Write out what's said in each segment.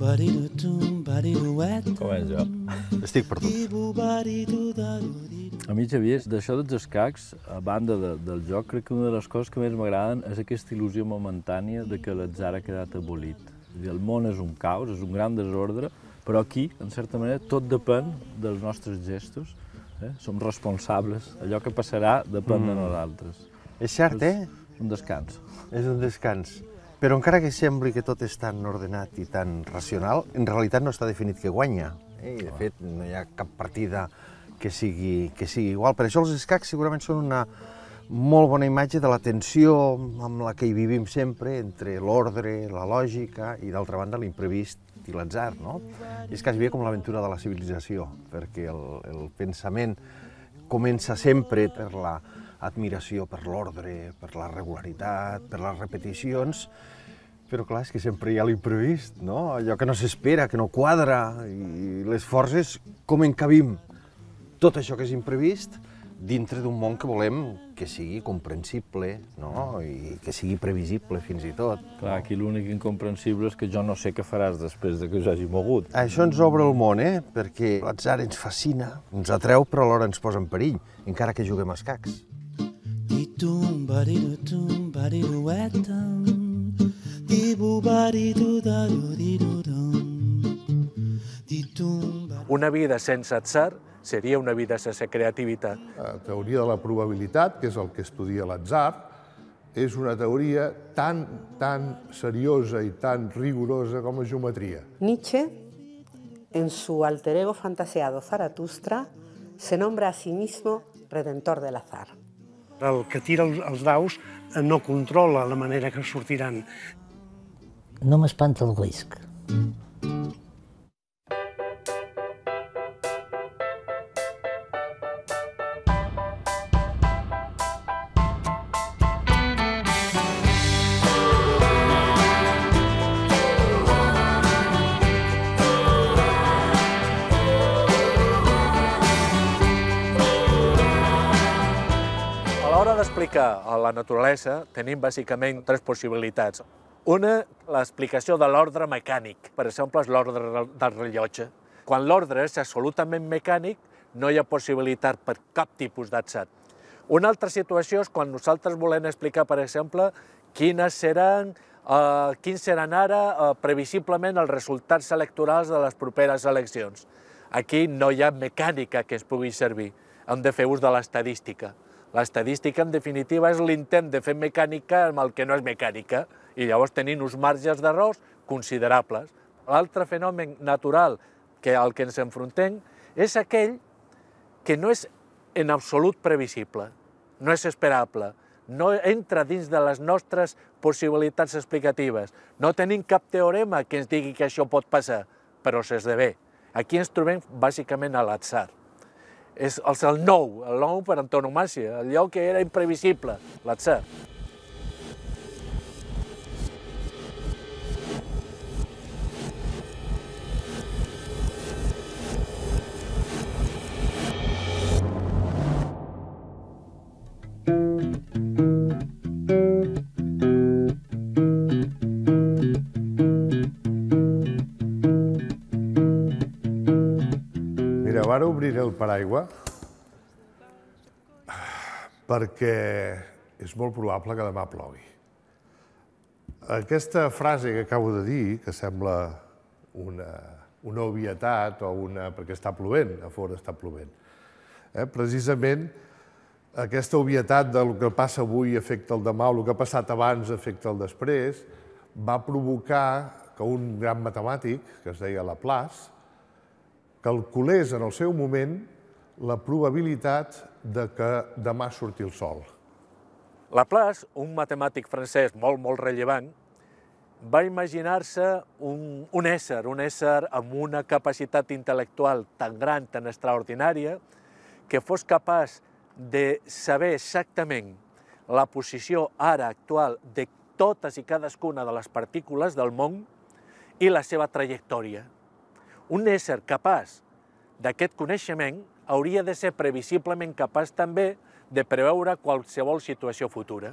Com és jo? Estic perdut. A mi, Xavier, d'això dels escacs, a banda de, del joc, crec que una de les coses que més m'agraden és aquesta il·lusió momentània de que l'atzar ha quedat abolit. El món és un caos, és un gran desordre, però aquí, en certa manera, tot depèn dels nostres gestos. Eh? Som responsables. Allò que passarà depèn mm. de nosaltres. És cert, eh? És un descans. És un descans. Però encara que sembli que tot és tan ordenat i tan racional, en realitat no està definit que guanya. I, eh, de fet, no hi ha cap partida que sigui, que sigui igual. Per això els escacs segurament són una molt bona imatge de la tensió amb la que hi vivim sempre entre l'ordre, la lògica i, d'altra banda, l'imprevist i l'atzar, no? I és quasi com l'aventura de la civilització, perquè el, el pensament comença sempre per la, admiració per l'ordre, per la regularitat, per les repeticions, però clar, és que sempre hi ha l'imprevist, no? allò que no s'espera, que no quadra, i les forces com encabim tot això que és imprevist dintre d'un món que volem que sigui comprensible no? i que sigui previsible fins i tot. Clar, aquí l'únic incomprensible és que jo no sé què faràs després de que us hagi mogut. Això ens obre el món, eh? perquè l'atzar ens fascina, ens atreu però alhora ens posa en perill, encara que juguem a escacs tum body do dum wet Di bu da do di do dum. Di Una vida sense atzar seria una vida sense creativitat. La teoria de la probabilitat, que és el que estudia l'atzar, és una teoria tan, tan seriosa i tan rigorosa com la geometria. Nietzsche, en su alter ego fantaseado Zaratustra, se nombra a sí mismo redentor del azar. El que tira els daus eh, no controla la manera que sortiran. No m'espanta el risc. la naturalesa tenim bàsicament tres possibilitats. Una, l'explicació de l'ordre mecànic. Per exemple, és l'ordre del rellotge. Quan l'ordre és absolutament mecànic, no hi ha possibilitat per cap tipus d'atzat. Una altra situació és quan nosaltres volem explicar, per exemple, quines seran eh, quins seran ara eh, previsiblement els resultats electorals de les properes eleccions. Aquí no hi ha mecànica que ens pugui servir, hem de fer ús de l'estadística. L'estadística, en definitiva, és l'intent de fer mecànica amb el que no és mecànica i llavors tenint uns marges d'errors considerables. L'altre fenomen natural que al que ens enfrontem és aquell que no és en absolut previsible, no és esperable, no entra dins de les nostres possibilitats explicatives. No tenim cap teorema que ens digui que això pot passar, però s'esdevé. Aquí ens trobem bàsicament a l'atzar és el nou, el nou per antonomàcia, allò que era imprevisible, l'atzar. Ara obriré el paraigua perquè és molt probable que demà plogui. Aquesta frase que acabo de dir, que sembla una, una obvietat o una... perquè està plovent, a fora està plovent, eh? precisament aquesta obvietat del que passa avui afecta el demà, el que ha passat abans afecta el després, va provocar que un gran matemàtic, que es deia Laplace, calculés en el seu moment la probabilitat de que demà surti el sol. Laplace, un matemàtic francès molt, molt rellevant, va imaginar-se un, un ésser, un ésser amb una capacitat intel·lectual tan gran, tan extraordinària, que fos capaç de saber exactament la posició ara actual de totes i cadascuna de les partícules del món i la seva trajectòria. Un ésser capaç d'aquest coneixement hauria de ser previsiblement capaç també de preveure qualsevol situació futura.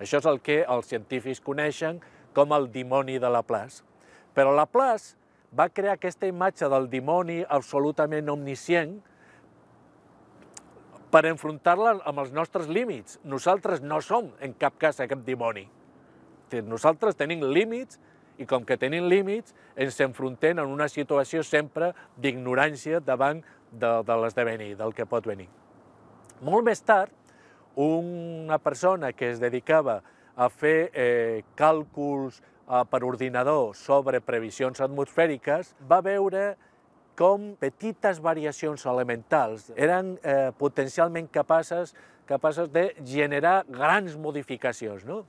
Això és el que els científics coneixen com el dimoni de Laplace. Però Laplace va crear aquesta imatge del dimoni absolutament omniscient per enfrontar-la amb els nostres límits. Nosaltres no som en cap cas aquest dimoni. Nosaltres tenim límits i com que tenim límits ens enfrontem en una situació sempre d'ignorància davant de, de l'esdevenir, del que pot venir. Molt més tard, una persona que es dedicava a fer eh, càlculs eh, per ordinador sobre previsions atmosfèriques va veure com petites variacions elementals eren eh, potencialment capaces, capaces de generar grans modificacions. No?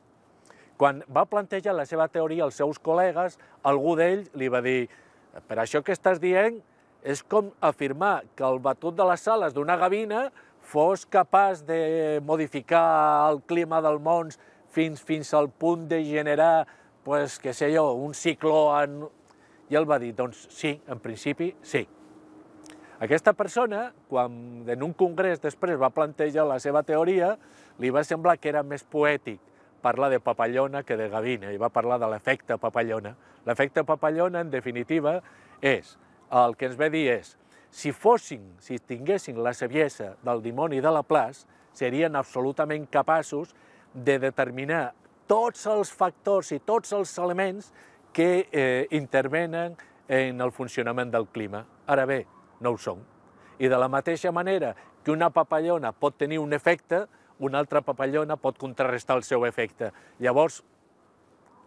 Quan va plantejar la seva teoria als seus col·legues, algú d'ells li va dir per això que estàs dient és com afirmar que el batut de les sales d'una gavina fos capaç de modificar el clima del món fins, fins al punt de generar, pues, que sé jo, un cicló en... I ell va dir, doncs sí, en principi sí. Aquesta persona, quan en un congrés després va plantejar la seva teoria, li va semblar que era més poètic parla de papallona que de gavina, i va parlar de l'efecte papallona. L'efecte papallona, en definitiva, és, el que ens ve dir és, si fossin, si tinguessin la saviesa del dimoni de la plaç, serien absolutament capaços de determinar tots els factors i tots els elements que eh, intervenen en el funcionament del clima. Ara bé, no ho són. I de la mateixa manera que una papallona pot tenir un efecte, una altra papallona pot contrarrestar el seu efecte. Llavors,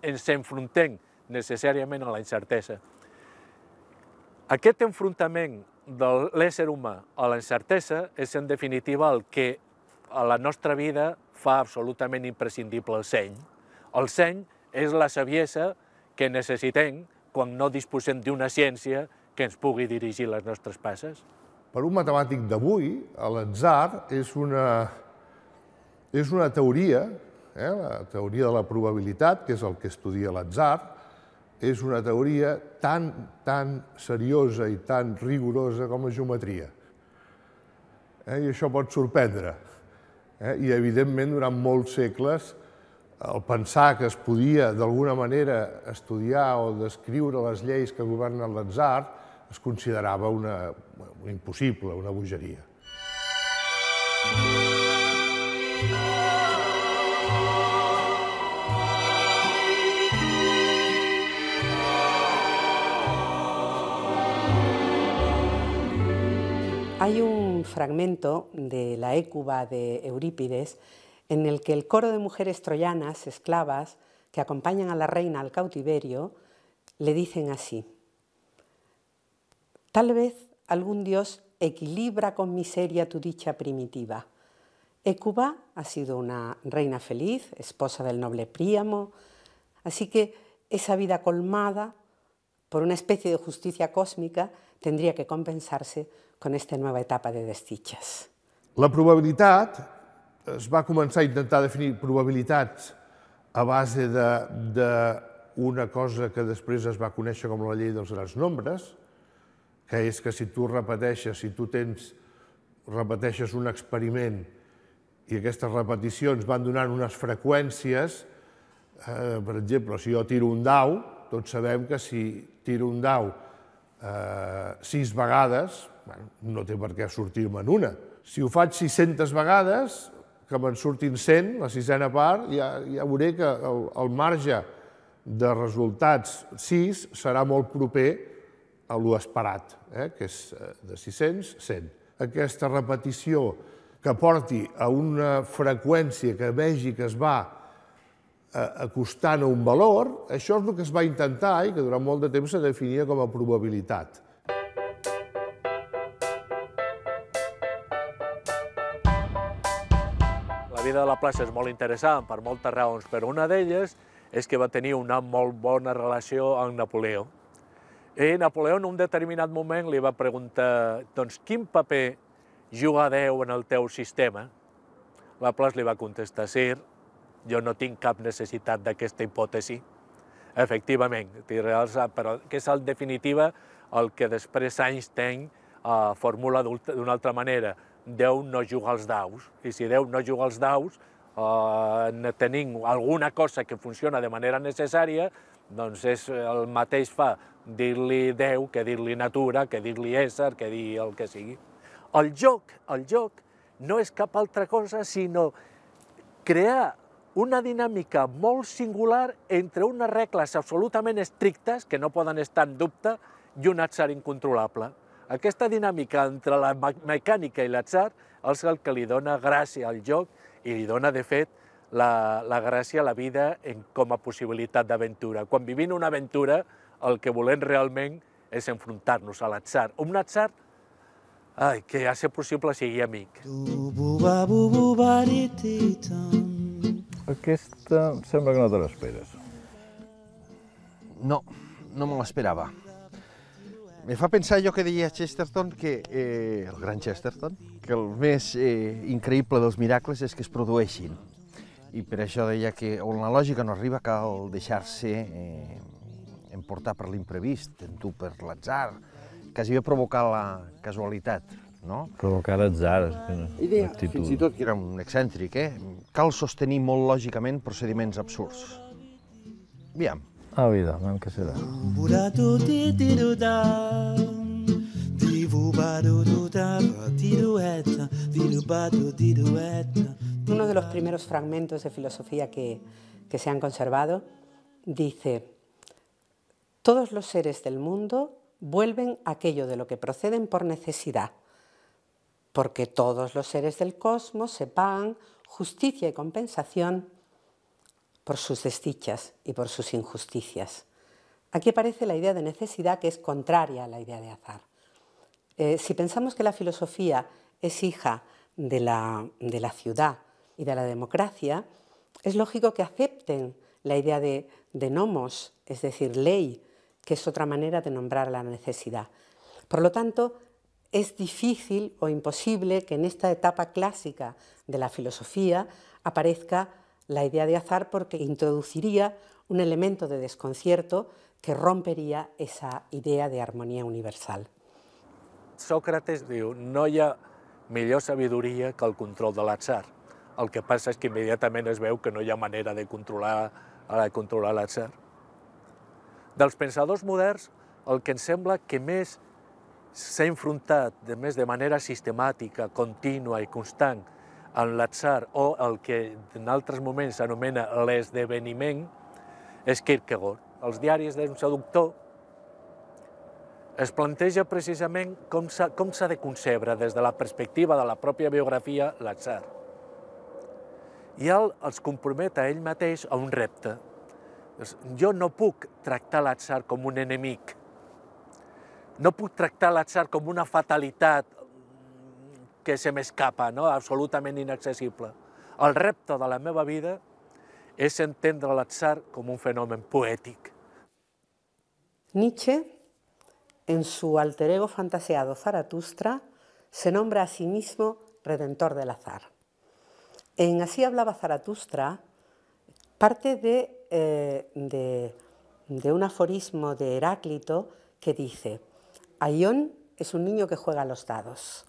ens enfrontem necessàriament a la incertesa. Aquest enfrontament de l'ésser humà a la incertesa és, en definitiva, el que a la nostra vida fa absolutament imprescindible el seny. El seny és la saviesa que necessitem quan no disposem d'una ciència que ens pugui dirigir les nostres passes. Per un matemàtic d'avui, l'atzar és una és una teoria, eh, la teoria de la probabilitat, que és el que estudia l'atzar, és una teoria tan, tan seriosa i tan rigorosa com la geometria. Eh, I això pot sorprendre. Eh? I, evidentment, durant molts segles, el pensar que es podia, d'alguna manera, estudiar o descriure les lleis que governen l'atzar es considerava una, impossible, una bogeria. fragmento de la Écuba de Eurípides en el que el coro de mujeres troyanas, esclavas, que acompañan a la reina al cautiverio, le dicen así, tal vez algún dios equilibra con miseria tu dicha primitiva. Écuba ha sido una reina feliz, esposa del noble Príamo, así que esa vida colmada por una especie de justicia cósmica tendría que compensarse con esta nueva etapa de desdichas. La probabilitat, es va començar a intentar definir probabilitats a base d'una cosa que després es va conèixer com la llei dels grans nombres, que és que si tu repeteixes, si tu tens, repeteixes un experiment i aquestes repeticions van donant unes freqüències, eh, per exemple, si jo tiro un dau, tots sabem que si tiro un dau eh, sis vegades, bueno, no té per què sortir-me en una. Si ho faig 600 vegades, que me'n surtin 100, la sisena part, ja, ja veuré que el, el marge de resultats 6 serà molt proper a lo esperat, eh? que és eh, de 600, 100. Aquesta repetició que porti a una freqüència que vegi que es va eh, acostant a un valor, això és el que es va intentar i que durant molt de temps se definia com a probabilitat. vida de la plaça és molt interessant per moltes raons, però una d'elles és que va tenir una molt bona relació amb Napoleó. I eh, Napoleó en un determinat moment li va preguntar doncs, quin paper juga Déu en el teu sistema? La plaça li va contestar, Sir, jo no tinc cap necessitat d'aquesta hipòtesi. Efectivament, però que és en definitiva el que després Einstein eh, formula d'una altra manera. Déu no juga als daus. I si Déu no juga als daus, eh, tenim alguna cosa que funciona de manera necessària, doncs és eh, el mateix fa dir-li Déu que dir-li natura, que dir-li ésser, que dir el que sigui. El joc, el joc, no és cap altra cosa sinó crear una dinàmica molt singular entre unes regles absolutament estrictes, que no poden estar en dubte, i un atzar incontrolable. Aquesta dinàmica entre la mecànica i l'atzar és el que li dona gràcia al joc i li dona, de fet, la, la gràcia a la vida en, com a possibilitat d'aventura. Quan vivim una aventura, el que volem realment és enfrontar-nos a l'atzar. Un atzar ai, que ja ser possible sigui amic. Aquesta sembla que no te l'esperes. No, no me l'esperava. Me fa pensar allò que deia Chesterton, que, eh, el gran Chesterton, que el més eh, increïble dels miracles és que es produeixin. I per això deia que on la lògica no arriba cal deixar-se eh, emportar per l'imprevist, tu per l'atzar, quasi bé provocar la casualitat, no? Provocar l'atzar, idea, fins i tot que era un excèntric, eh? Cal sostenir molt lògicament procediments absurds. Aviam, ...a ah, vida, que Uno de los primeros fragmentos de filosofía que, que se han conservado dice, todos los seres del mundo vuelven aquello de lo que proceden por necesidad, porque todos los seres del cosmos sepan justicia y compensación por sus desdichas y por sus injusticias. Aquí aparece la idea de necesidad que es contraria a la idea de azar. Eh, si pensamos que la filosofía es hija de la, de la, ciudad y de la democracia, es lógico que acepten la idea de, de nomos, es decir, ley, que es otra manera de nombrar la necesidad. Por lo tanto, es difícil o imposible que en esta etapa clásica de la filosofía aparezca la idea de azar porque introduciría un elemento de desconcierto que rompería esa idea de harmonia universal. Sócrates diu, no hi ha millor sabidoria que el control de l'atzar. El que passa és que immediatament es veu que no hi ha manera de controlar de controlar l'atzar. Dels pensadors moderns, el que ens sembla que més s'ha enfrontat de més de manera sistemàtica, contínua i constant en l'atzar o el que en altres moments s'anomena l'esdeveniment, és Kierkegaard. Els diaris d'un seductor es planteja precisament com s'ha de concebre des de la perspectiva de la pròpia biografia l'atzar. I el, els compromet a ell mateix a un repte. Jo no puc tractar l'atzar com un enemic, no puc tractar l'atzar com una fatalitat que se me no? absolutamente inaccesible. El reto de la nueva vida es entender el azar como un fenómeno poético. Nietzsche, en su alter ego fantaseado Zarathustra, se nombra a sí mismo redentor del azar. En Así hablaba Zarathustra parte eh, de, un aforismo de Heráclito que dice, Aion es un niño que juega a los dados.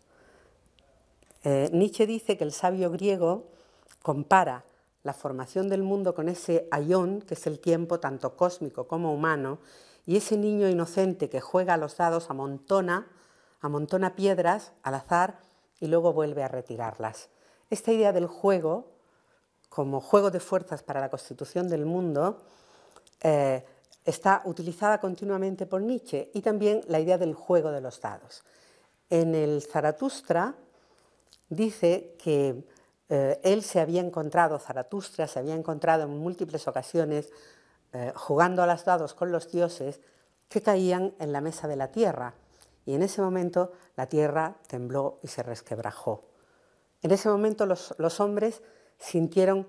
Eh, Nietzsche dice que el sabio griego compara la formación del mundo con ese ayón, que es el tiempo tanto cósmico como humano, y ese niño inocente que juega a los dados amontona, amontona piedras al azar y luego vuelve a retirarlas. Esta idea del juego, como juego de fuerzas para la constitución del mundo, eh, está utilizada continuamente por Nietzsche y también la idea del juego de los dados. En el Zaratustra, dice que eh, él se había encontrado, Zaratustra se había encontrado en múltiples ocasiones eh, jugando a las dados con los dioses que caían en la mesa de la tierra. Y en ese momento la tierra tembló y se resquebrajó. En ese momento los hombres sintieron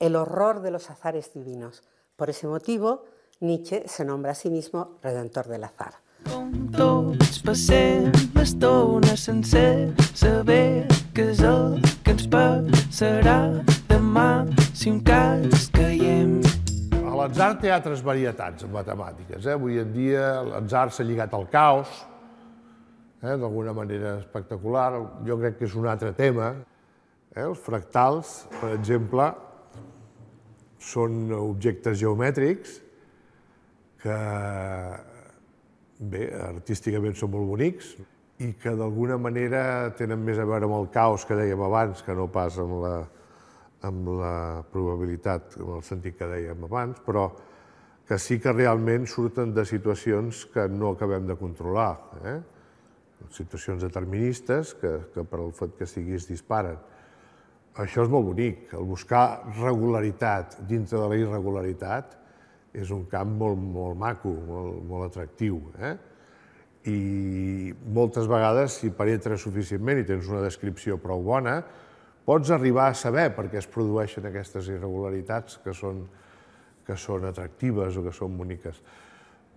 el horror de los azares divinos. Por ese motivo, Nietzsche se nombra a sí mismo redentor del azar. Com tots passem l'estona sencer saber que és el que ens passarà demà si un cas caiem. A l'atzar té altres varietats matemàtiques. Eh? Avui en dia l'atzar s'ha lligat al caos, eh? d'alguna manera espectacular. Jo crec que és un altre tema. Eh? Els fractals, per exemple, són objectes geomètrics que bé, artísticament són molt bonics i que d'alguna manera tenen més a veure amb el caos que dèiem abans que no pas amb la, amb la probabilitat, en el sentit que dèiem abans, però que sí que realment surten de situacions que no acabem de controlar, eh? situacions deterministes que, que per al fet que sigui es disparen. Això és molt bonic, el buscar regularitat dintre de la irregularitat, és un camp molt, molt maco, molt, molt atractiu. Eh? I moltes vegades, si penetres suficientment i tens una descripció prou bona, pots arribar a saber per què es produeixen aquestes irregularitats que són, que són atractives o que són boniques.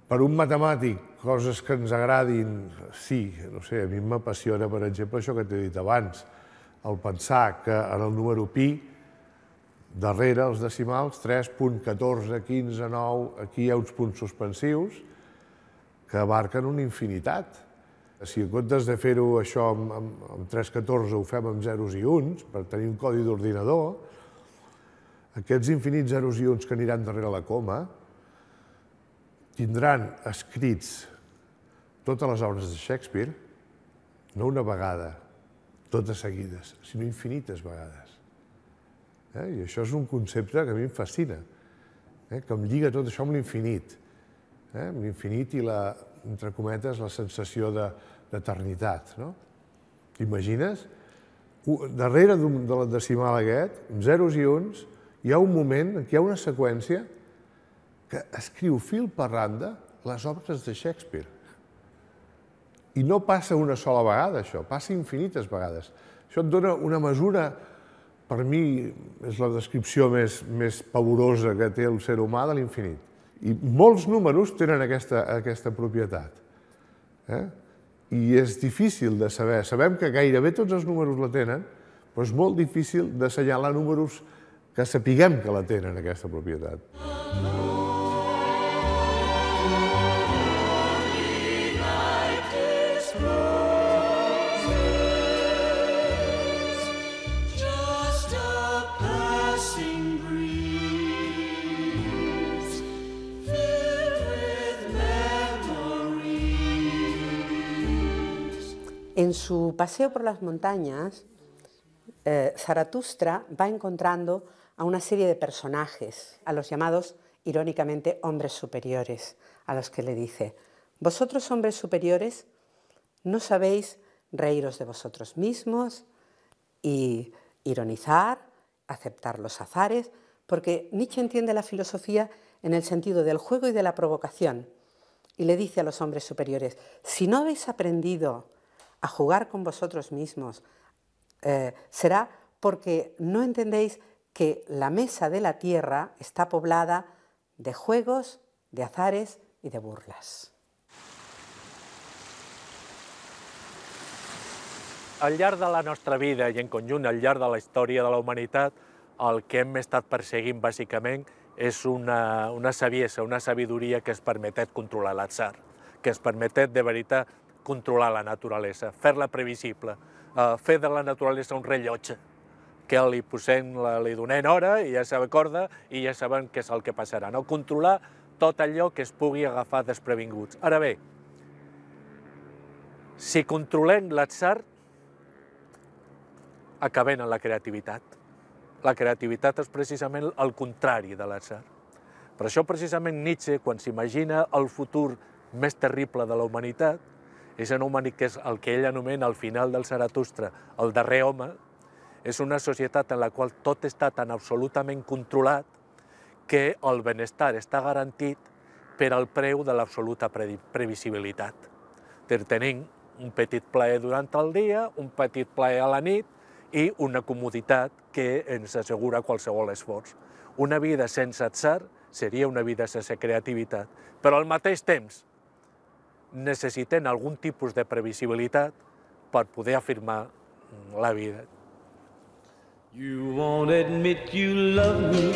Per un matemàtic, coses que ens agradin, sí, no sé, a mi m'apassiona, per exemple, això que t'he dit abans, el pensar que en el número pi Darrere els decimals, 3.14, 15, 9, aquí hi ha uns punts suspensius que abarquen una infinitat. Si en comptes de fer-ho això amb, amb, amb 3.14 ho fem amb zeros i uns, per tenir un codi d'ordinador, aquests infinits zeros i uns que aniran darrere la coma tindran escrits totes les obres de Shakespeare, no una vegada, totes seguides, sinó infinites vegades. Eh? I això és un concepte que a mi em fascina, eh? que em lliga tot això amb l'infinit. Eh? Amb l'infinit i, la, entre cometes, la sensació d'eternitat. De, no? T'imagines? Darrere de la decimal aquest, amb zeros i uns, hi ha un moment en què hi ha una seqüència que escriu fil per randa les obres de Shakespeare. I no passa una sola vegada, això, passa infinites vegades. Això et dona una mesura per mi és la descripció més, més pavorosa que té el ser humà de l'infinit. I molts números tenen aquesta, aquesta propietat. Eh? I és difícil de saber. Sabem que gairebé tots els números la tenen, però és molt difícil d'assenyalar números que sapiguem que la tenen, aquesta propietat. Mm -hmm. En su paseo por las montañas, eh, Zaratustra va encontrando a una serie de personajes, a los llamados irónicamente hombres superiores, a los que le dice, vosotros hombres superiores no sabéis reíros de vosotros mismos y ironizar, aceptar los azares, porque Nietzsche entiende la filosofía en el sentido del juego y de la provocación, y le dice a los hombres superiores, si no habéis aprendido a jugar con vosotros mismos, eh, será porque no entendéis que la mesa de la tierra está poblada de juegos, de azares y de burlas. Al llarg de la nostra vida i en conjunt al llarg de la història de la humanitat, el que hem estat perseguint bàsicament és una, una saviesa, una sabidoria que es permetet controlar l'atzar, que es permetet de veritat controlar la naturalesa, fer-la previsible, eh, fer de la naturalesa un rellotge, que li posem, la, li donem hora i ja s'acorda i ja sabem què és el que passarà. No? Controlar tot allò que es pugui agafar desprevinguts. Ara bé, si controlem l'atzar, acabem en la creativitat. La creativitat és precisament el contrari de l'atzar. Per això precisament Nietzsche, quan s'imagina el futur més terrible de la humanitat, és anòmanic, que és el que ell anomena al el final del Zaratustra, el darrer home, és una societat en la qual tot està tan absolutament controlat que el benestar està garantit per al preu de l'absoluta previsibilitat. Tenim un petit plaer durant el dia, un petit plaer a la nit i una comoditat que ens assegura qualsevol esforç. Una vida sense atzar seria una vida sense creativitat, però al mateix temps necessitem algun tipus de previsibilitat per poder afirmar la vida. You won't admit you love me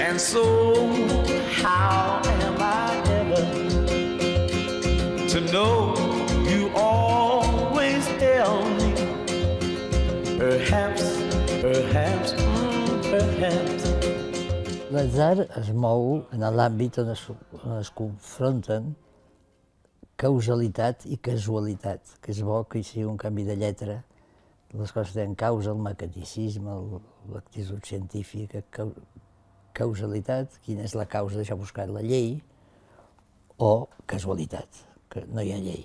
And so how am I ever To know you always tell me Perhaps, perhaps, hmm, perhaps L'atzar es mou en l'àmbit on es, on es confronten causalitat i casualitat, que és bo que hi sigui un canvi de lletra. Les coses tenen causa, el mecanicisme, l'actitud científica, causalitat, quina és la causa d'això buscar la llei, o casualitat, que no hi ha llei.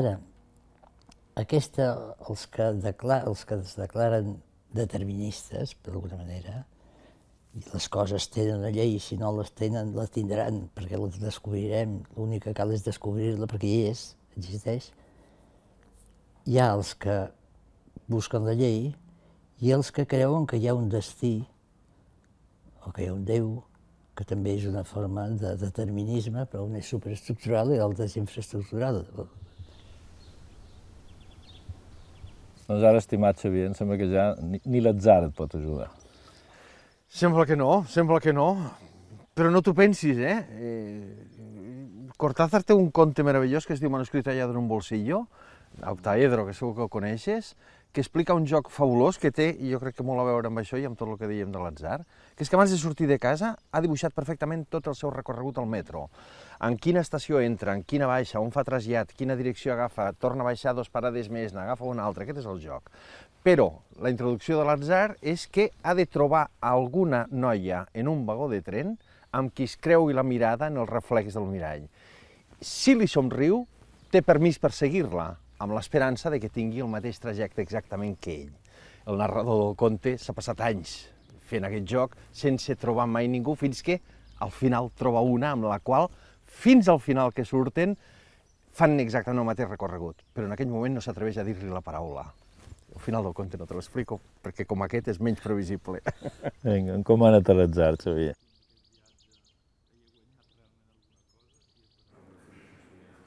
Ara, aquesta, els que, declar, els que es declaren deterministes, per alguna manera, i les coses tenen allà i si no les tenen, les tindran, perquè les descobrirem. L'únic que cal és descobrir-la perquè hi és, existeix. Hi ha els que busquen la llei i els que creuen que hi ha un destí o que hi ha un Déu, que també és una forma de determinisme, però un és superestructural i l'altre és infraestructural. Doncs ara, estimat Xavier, em sembla que ja ni, ni l'atzar et pot ajudar. Sembla que no, sembla que no. Però no t'ho pensis, eh? eh? Cortázar té un conte meravellós que es diu Manuscrit allà d'un bolsillo, Octaedro, que segur que el coneixes, que explica un joc fabulós que té, i jo crec que molt a veure amb això i amb tot el que dèiem de l'atzar, que és que abans de sortir de casa ha dibuixat perfectament tot el seu recorregut al metro. En quina estació entra, en quina baixa, on fa trasllat, quina direcció agafa, torna a baixar dos parades més, n'agafa una altra, aquest és el joc. Però la introducció de l'atzar és que ha de trobar alguna noia en un vagó de tren amb qui es creu i la mirada en el reflex del mirall. Si li somriu, té permís per seguir-la, amb l'esperança de que tingui el mateix trajecte exactament que ell. El narrador del conte s'ha passat anys fent aquest joc sense trobar mai ningú, fins que al final troba una amb la qual, fins al final que surten, fan exactament el mateix recorregut, però en aquell moment no s'atreveix a dir-li la paraula. Al final del conte no te l'explico, perquè com aquest és menys previsible. Vinga, com ha anat a l'atzar, Xavier?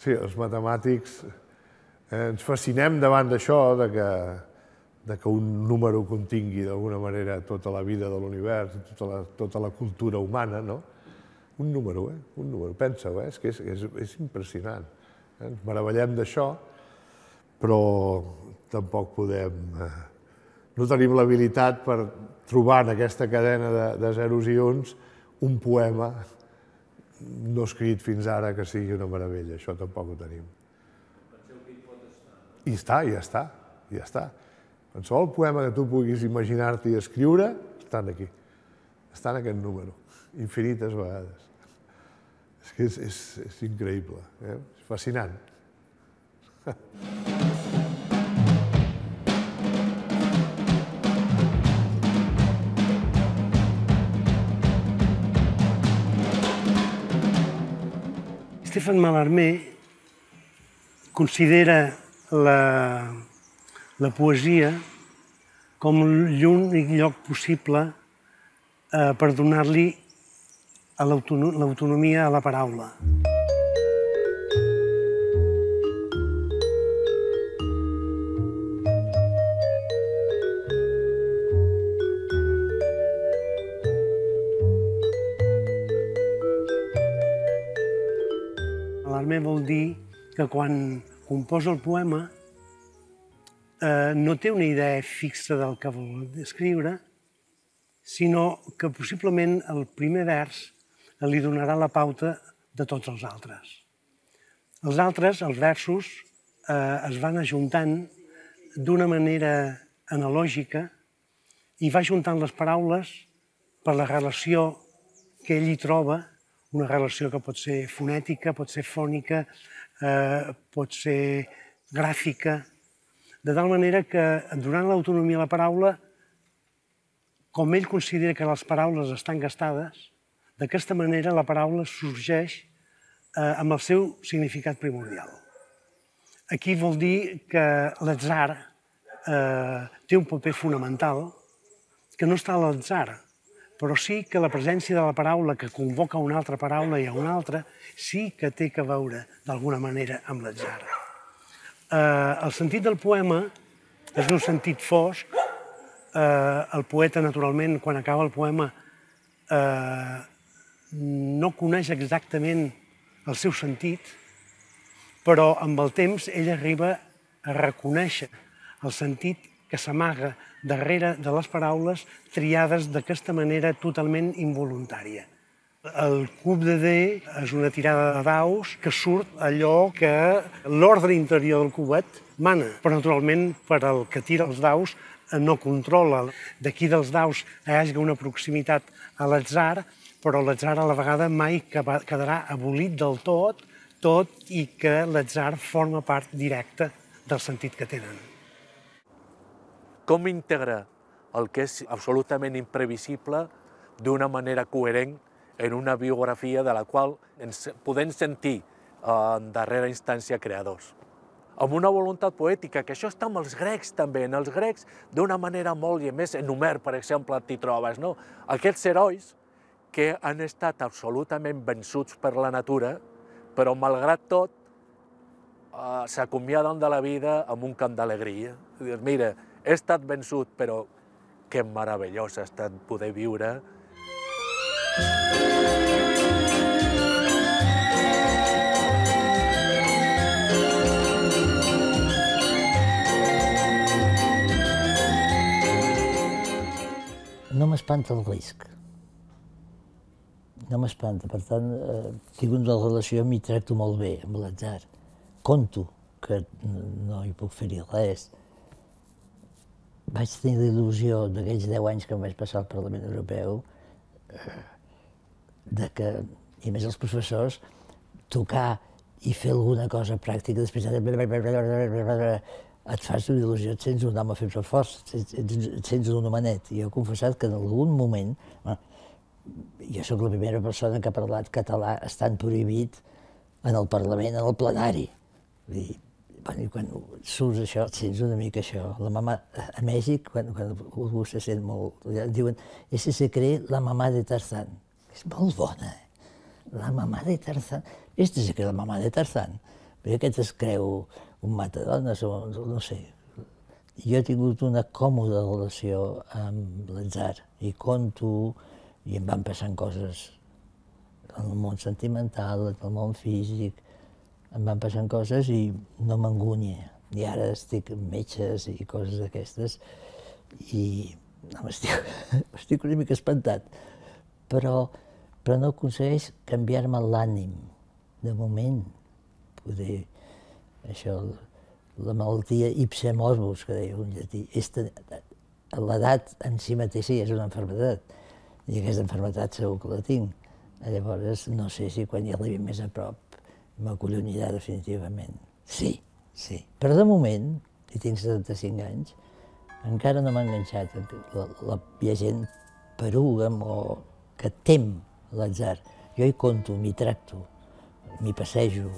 Sí, els matemàtics eh, ens fascinem davant d'això, de que, de que un número contingui d'alguna manera tota la vida de l'univers, tota, la, tota la cultura humana, no? Un número, eh? Un número, pensa-ho, eh? és que és, és, és impressionant. Eh, ens meravellem d'això, però tampoc podem... Eh, no tenim l'habilitat per trobar en aquesta cadena de, de zeros i uns un poema no escrit fins ara que sigui una meravella, això tampoc ho tenim. I està, ja està, ja està. Qualsevol poema que tu puguis imaginar-te i escriure, estan aquí. Està en aquest número, infinites vegades. És que és, és, és increïble, eh? és fascinant. Estefan Malarmé considera la, la poesia com l'únic lloc possible eh, per donar-li l'autonomia a la paraula. Balmer vol dir que quan composa el poema eh, no té una idea fixa del que vol escriure, sinó que possiblement el primer vers li donarà la pauta de tots els altres. Els altres, els versos, eh, es van ajuntant d'una manera analògica i va ajuntant les paraules per la relació que ell hi troba una relació que pot ser fonètica, pot ser fònica, eh, pot ser gràfica, de tal manera que, donant l'autonomia a la paraula, com ell considera que les paraules estan gastades, d'aquesta manera la paraula sorgeix eh, amb el seu significat primordial. Aquí vol dir que l'atzar eh, té un paper fonamental que no està a l'atzar, però sí que la presència de la paraula que convoca una altra paraula i a una altra sí que té que veure, d'alguna manera, amb l'atzar. Eh, el sentit del poema és un sentit fosc. Eh, el poeta, naturalment, quan acaba el poema, eh, no coneix exactament el seu sentit, però amb el temps ell arriba a reconèixer el sentit que s'amaga darrere de les paraules triades d'aquesta manera totalment involuntària. El cub de D és una tirada de daus que surt allò que l'ordre interior del cubet mana, però naturalment per al que tira els daus no controla. D'aquí dels daus hi hagi una proximitat a l'atzar, però l'atzar a la vegada mai quedarà abolit del tot, tot i que l'atzar forma part directa del sentit que tenen com integrar el que és absolutament imprevisible d'una manera coherent en una biografia de la qual ens podem sentir eh, en darrera instància creadors. Amb una voluntat poètica, que això està amb els grecs també, en els grecs d'una manera molt, i més en Homer, per exemple, t'hi trobes, no? Aquests herois que han estat absolutament vençuts per la natura, però malgrat tot eh, s'acomiaden de la vida amb un camp d'alegria. mira, he estat vençut, però que meravellós ha estat poder viure. No m'espanta el risc. No m'espanta, per tant, eh, tinc una relació, m'hi tracto molt bé, amb l'atzar. Conto que no hi puc fer-hi res, vaig tenir il·lusió d'aquells 10 anys que em vaig passar al Parlament Europeu, eh, de que, i més els professors, tocar i fer alguna cosa pràctica, després et fas una il·lusió, et sents un home feble fort, et, et, et sents un homenet. I he confessat que en algun moment, jo sóc la primera persona que ha parlat català estant prohibit en el Parlament, en el plenari. Vull dir, bueno, i quan surts això, sents una mica això. La mamà, a Mèxic, quan, quan algú se sent molt... Diuen, ese se cree la mamà de Tarzan. És molt bona. Eh? La mamà de Tarzan. Este se cree la mamà de Tarzan. Perquè aquest es creu un matadones o no sé. Jo he tingut una còmoda relació amb l'atzar i conto i em van passant coses en el món sentimental, en el món físic, em van passant coses i no m'engunya. I ara estic amb metges i coses d'aquestes i no, estic, estic una mica espantat, però, però no aconsegueix canviar-me l'ànim, de moment. Poder, això, la malaltia ipsem osmos, que deia un llatí, l'edat en si mateixa ja és una enfermedad, i aquesta enfermedad segur que la tinc. Llavors, no sé si quan hi arribi més a prop m'acollonirà definitivament. Sí, sí. Però de moment, i tinc 75 anys, encara no m'ha enganxat. La, la, hi ha gent peruga o que tem l'atzar. Jo hi conto, m'hi tracto, m'hi passejo.